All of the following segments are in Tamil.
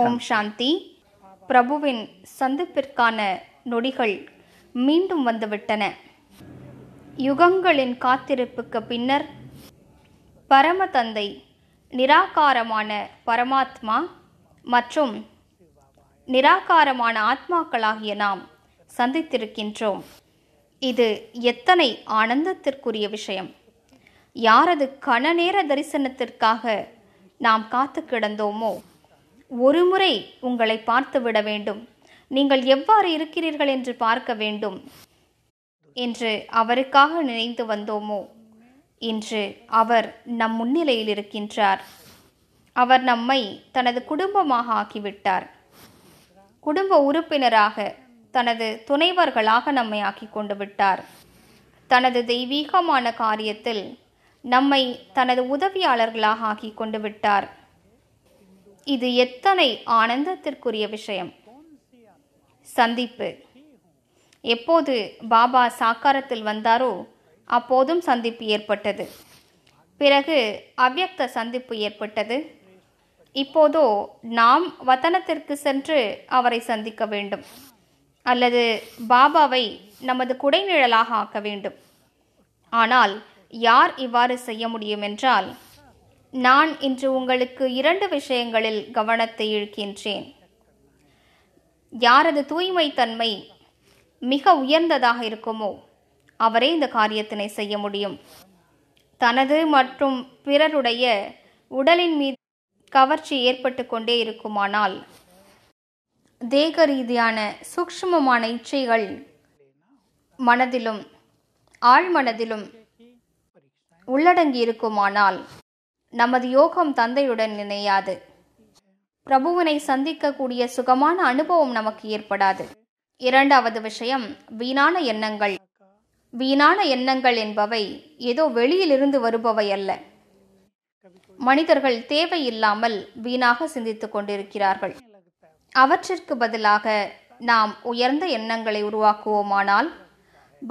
ஓம் சாந்தி பிரபுவின் சந்திப்பிற்கான நொடிகள் மீண்டும் வந்துவிட்டன யுகங்களின் காத்திருப்புக்கு பின்னர் பரமதந்தை நிராகாரமான பரமாத்மா மற்றும் நிராகாரமான ஆத்மாக்களாகிய நாம் சந்தித்திருக்கின்றோம் இது எத்தனை ஆனந்தத்திற்குரிய விஷயம் யாரது கணநேர தரிசனத்திற்காக நாம் காத்து கிடந்தோமோ ஒருமுறை உங்களை பார்த்துவிட வேண்டும் நீங்கள் எவ்வாறு இருக்கிறீர்கள் என்று பார்க்க வேண்டும் என்று அவருக்காக நினைந்து வந்தோமோ இன்று அவர் நம் முன்னிலையில் இருக்கின்றார் அவர் நம்மை தனது குடும்பமாக ஆக்கிவிட்டார் குடும்ப உறுப்பினராக தனது துணைவர்களாக நம்மை ஆக்கி கொண்டு விட்டார் தனது தெய்வீகமான காரியத்தில் நம்மை தனது உதவியாளர்களாக ஆக்கி கொண்டு விட்டார் இது எத்தனை ஆனந்தத்திற்குரிய விஷயம் சந்திப்பு எப்போது பாபா சாக்காரத்தில் வந்தாரோ அப்போதும் சந்திப்பு ஏற்பட்டது பிறகு அவ்வக்த சந்திப்பு ஏற்பட்டது இப்போதோ நாம் வத்தனத்திற்கு சென்று அவரை சந்திக்க வேண்டும் அல்லது பாபாவை நமது குடைநிழலாக ஆக்க வேண்டும் ஆனால் யார் இவ்வாறு செய்ய முடியும் என்றால் நான் இன்று உங்களுக்கு இரண்டு விஷயங்களில் கவனத்தை இழுக்கின்றேன் யாரது தூய்மை தன்மை மிக உயர்ந்ததாக இருக்குமோ அவரே இந்த காரியத்தினை செய்ய முடியும் தனது மற்றும் பிறருடைய உடலின் மீது கவர்ச்சி ஏற்பட்டு கொண்டே இருக்குமானால் தேக ரீதியான சூக்ஷ்மமான இச்சைகள் மனதிலும் ஆழ்மனதிலும் உள்ளடங்கி இருக்குமானால் நமது யோகம் தந்தையுடன் இணையாது பிரபுவினை சந்திக்கக்கூடிய சுகமான அனுபவம் நமக்கு ஏற்படாது இரண்டாவது விஷயம் வீணான எண்ணங்கள் வீணான எண்ணங்கள் என்பவை ஏதோ வெளியிலிருந்து வருபவை அல்ல மனிதர்கள் தேவையில்லாமல் வீணாக சிந்தித்துக் கொண்டிருக்கிறார்கள் அவற்றிற்கு பதிலாக நாம் உயர்ந்த எண்ணங்களை உருவாக்குவோமானால்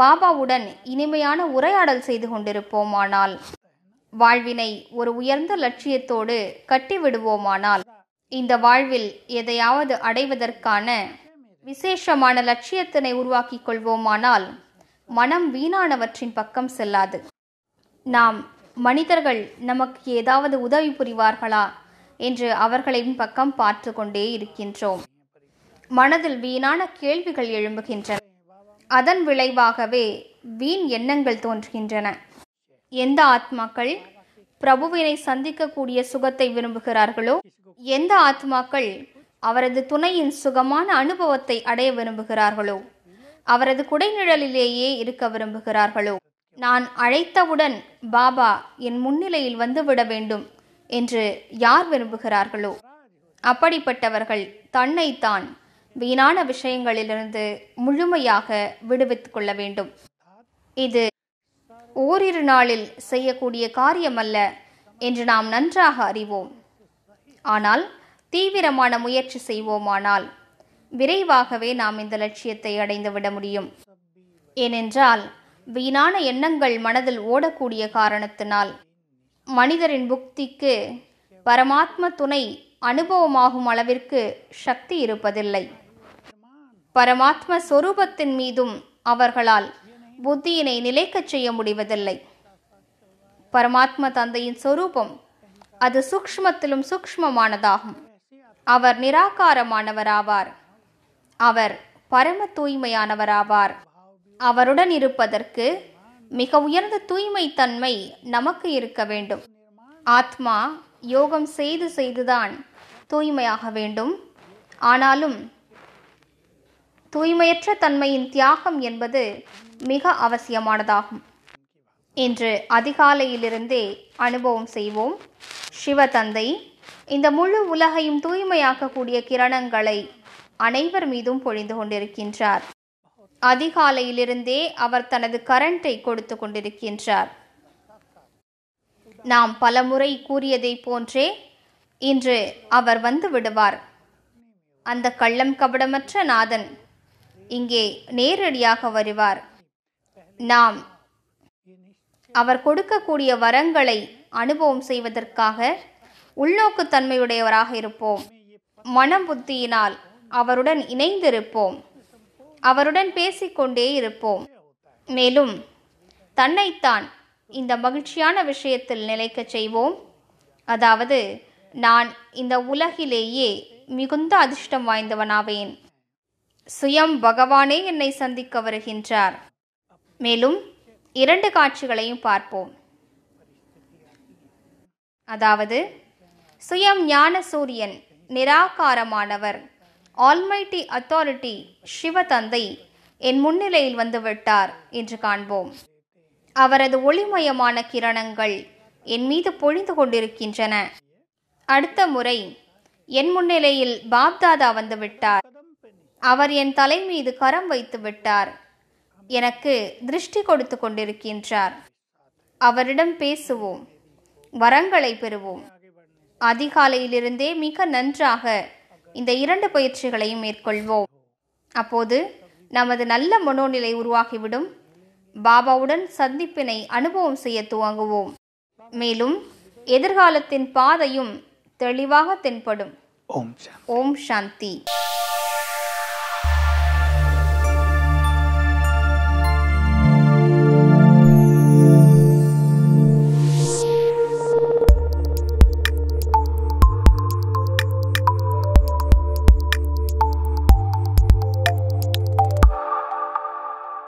பாபாவுடன் இனிமையான உரையாடல் செய்து கொண்டிருப்போமானால் வாழ்வினை ஒரு உயர்ந்த லட்சியத்தோடு கட்டிவிடுவோமானால் இந்த வாழ்வில் எதையாவது அடைவதற்கான விசேஷமான லட்சியத்தினை உருவாக்கிக் கொள்வோமானால் மனம் வீணானவற்றின் பக்கம் செல்லாது நாம் மனிதர்கள் நமக்கு ஏதாவது உதவி புரிவார்களா என்று அவர்களின் பக்கம் பார்த்து கொண்டே இருக்கின்றோம் மனதில் வீணான கேள்விகள் எழும்புகின்றன அதன் விளைவாகவே வீண் எண்ணங்கள் தோன்றுகின்றன எந்த ஆத்மாக்கள் பிரபுவினை சந்திக்கக்கூடிய சுகத்தை விரும்புகிறார்களோ எந்த ஆத்மாக்கள் அவரது துணையின் சுகமான அனுபவத்தை அடைய விரும்புகிறார்களோ அவரது குடைநிழலிலேயே இருக்க விரும்புகிறார்களோ நான் அழைத்தவுடன் பாபா என் முன்னிலையில் வந்துவிட வேண்டும் என்று யார் விரும்புகிறார்களோ அப்படிப்பட்டவர்கள் தன்னைத்தான் வீணான விஷயங்களிலிருந்து முழுமையாக விடுவித்துக் கொள்ள வேண்டும் இது ஓரிரு நாளில் செய்யக்கூடிய காரியமல்ல என்று நாம் நன்றாக அறிவோம் ஆனால் தீவிரமான முயற்சி செய்வோமானால் விரைவாகவே நாம் இந்த லட்சியத்தை அடைந்துவிட முடியும் ஏனென்றால் வீணான எண்ணங்கள் மனதில் ஓடக்கூடிய காரணத்தினால் மனிதரின் புக்திக்கு பரமாத்ம துணை அனுபவமாகும் அளவிற்கு சக்தி இருப்பதில்லை பரமாத்ம சொரூபத்தின் மீதும் அவர்களால் புத்தியினை நிலைக்கச் செய்ய முடிவதில்லை பரமாத்ம தந்தையின் சொரூபம் அது சூக்ஷ்மத்திலும் சூக்ஷ்மமானதாகும் அவர் நிராகாரமானவராவார் அவர் பரம தூய்மையானவராவார் அவருடன் இருப்பதற்கு மிக உயர்ந்த தூய்மை தன்மை நமக்கு இருக்க வேண்டும் ஆத்மா யோகம் செய்து செய்துதான் தூய்மையாக வேண்டும் ஆனாலும் தூய்மையற்ற தன்மையின் தியாகம் என்பது மிக அவசியமானதாகும் இன்று அதிகாலையிலிருந்தே அனுபவம் செய்வோம் சிவதந்தை இந்த முழு உலகையும் தூய்மையாக்கக்கூடிய கிரணங்களை அனைவர் மீதும் பொழிந்து கொண்டிருக்கின்றார் அதிகாலையிலிருந்தே அவர் தனது கரண்டை கொடுத்து கொண்டிருக்கின்றார் நாம் பலமுறை கூறியதை போன்றே இன்று அவர் வந்து விடுவார் அந்த கள்ளம் கபடமற்ற நாதன் இங்கே நேரடியாக வருவார் நாம் அவர் கொடுக்கக்கூடிய வரங்களை அனுபவம் செய்வதற்காக உள்நோக்குத்தன்மையுடையவராக இருப்போம் மனம் புத்தியினால் அவருடன் இணைந்திருப்போம் அவருடன் பேசிக்கொண்டே இருப்போம் மேலும் தன்னைத்தான் இந்த மகிழ்ச்சியான விஷயத்தில் நிலைக்க செய்வோம் அதாவது நான் இந்த உலகிலேயே மிகுந்த அதிர்ஷ்டம் வாய்ந்தவனாவேன் சுயம் பகவானே என்னை சந்திக்க வருகின்றார் மேலும் இரண்டு காட்சிகளையும் பார்ப்போம் அதாவது சுயம் ஞான சூரியன் நிராகாரமானவர் ஆல்மைட்டி அத்தாரிட்டி சிவ தந்தை என் முன்னிலையில் வந்துவிட்டார் என்று காண்போம் அவரது ஒளிமயமான கிரணங்கள் என் மீது பொழிந்து கொண்டிருக்கின்றன அடுத்த முறை என் முன்னிலையில் பாப்தாதா வந்துவிட்டார் அவர் என் தலை மீது கரம் வைத்து விட்டார் எனக்கு திருஷ்டி கொடுத்து கொண்டிருக்கின்றார் அவரிடம் பேசுவோம் வரங்களை பெறுவோம் அதிகாலையிலிருந்தே மிக நன்றாக இந்த இரண்டு பயிற்சிகளையும் மேற்கொள்வோம் அப்போது நமது நல்ல மனோநிலை உருவாகிவிடும் பாபாவுடன் சந்திப்பினை அனுபவம் செய்ய துவங்குவோம் மேலும் எதிர்காலத்தின் பாதையும் தெளிவாக தென்படும் ஓம் சாந்தி